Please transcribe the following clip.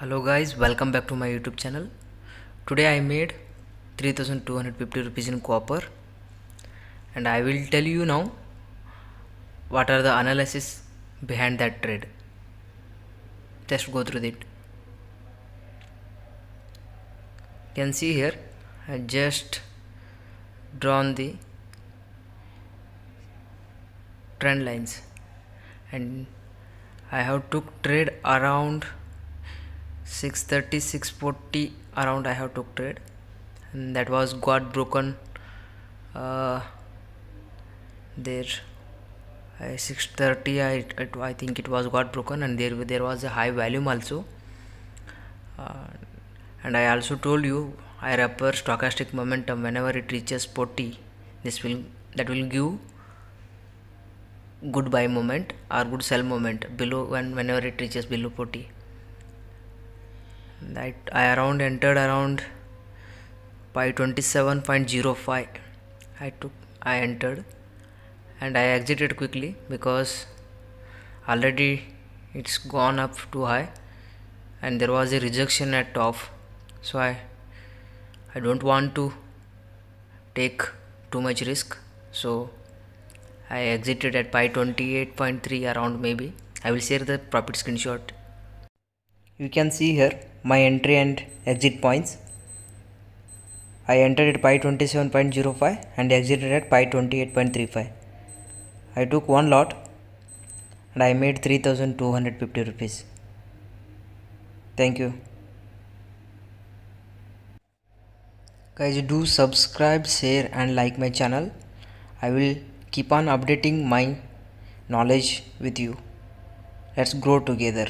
hello guys welcome back to my youtube channel today i made 3250 rupees in copper and i will tell you now what are the analysis behind that trade just go through it you can see here i just drawn the trend lines and i have took trade around 630 640 around I have took trade and that was got broken uh, there uh, 630 I, it, I think it was got broken and there there was a high volume also uh, and I also told you I refer stochastic momentum whenever it reaches 40 this will that will give good buy moment or good sell moment below when whenever it reaches below 40 that I around entered around by 27.05 I took I entered and I exited quickly because already it's gone up too high and there was a rejection at top so I I don't want to take too much risk so I exited at pi 28.3 around maybe I will share the profit screenshot you can see here my entry and exit points I entered at pi 27.05 and exited at pi 28.35 I took one lot and I made 3250 rupees thank you guys do subscribe share and like my channel I will keep on updating my knowledge with you let's grow together